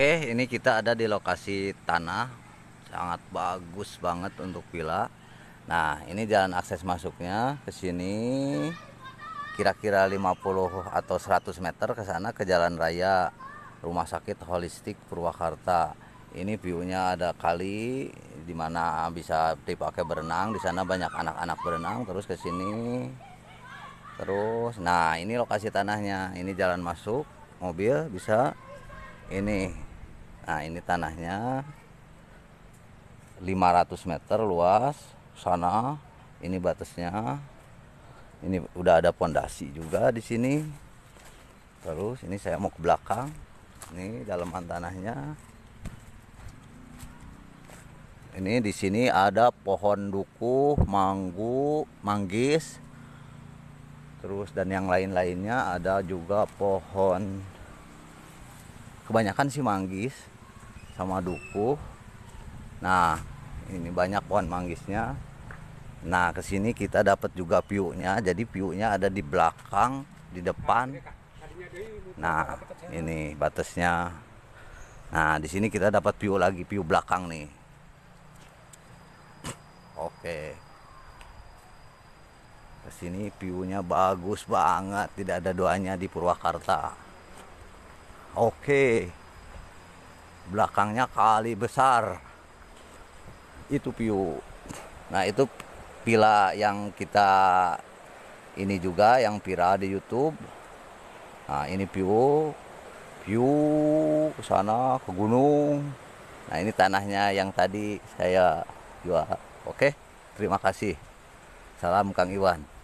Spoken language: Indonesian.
Oke, ini kita ada di lokasi tanah sangat bagus banget untuk villa. Nah, ini jalan akses masuknya ke sini kira-kira 50 atau 100 meter ke sana ke jalan raya Rumah Sakit Holistik Purwakarta. Ini view-nya ada kali di mana bisa dipakai berenang, di sana banyak anak-anak berenang terus ke sini. Terus, nah ini lokasi tanahnya, ini jalan masuk mobil bisa ini Nah, ini tanahnya 500 meter luas sana ini batasnya ini udah ada pondasi juga di sini terus ini saya mau ke belakang ini dalam tanahnya ini di sini ada pohon duku manggu manggis terus dan yang lain-lainnya ada juga pohon kebanyakan sih manggis sama dukuh nah ini banyak pohon manggisnya nah kesini kita dapat juga piunya jadi piunya ada di belakang di depan nah ini batasnya nah di sini kita dapat piu lagi piu belakang nih oke kesini piunya bagus banget tidak ada doanya di Purwakarta oke belakangnya kali besar itu piu nah itu pila yang kita ini juga yang viral di YouTube nah ini piu piu ke sana ke gunung nah ini tanahnya yang tadi saya jual oke terima kasih salam Kang Iwan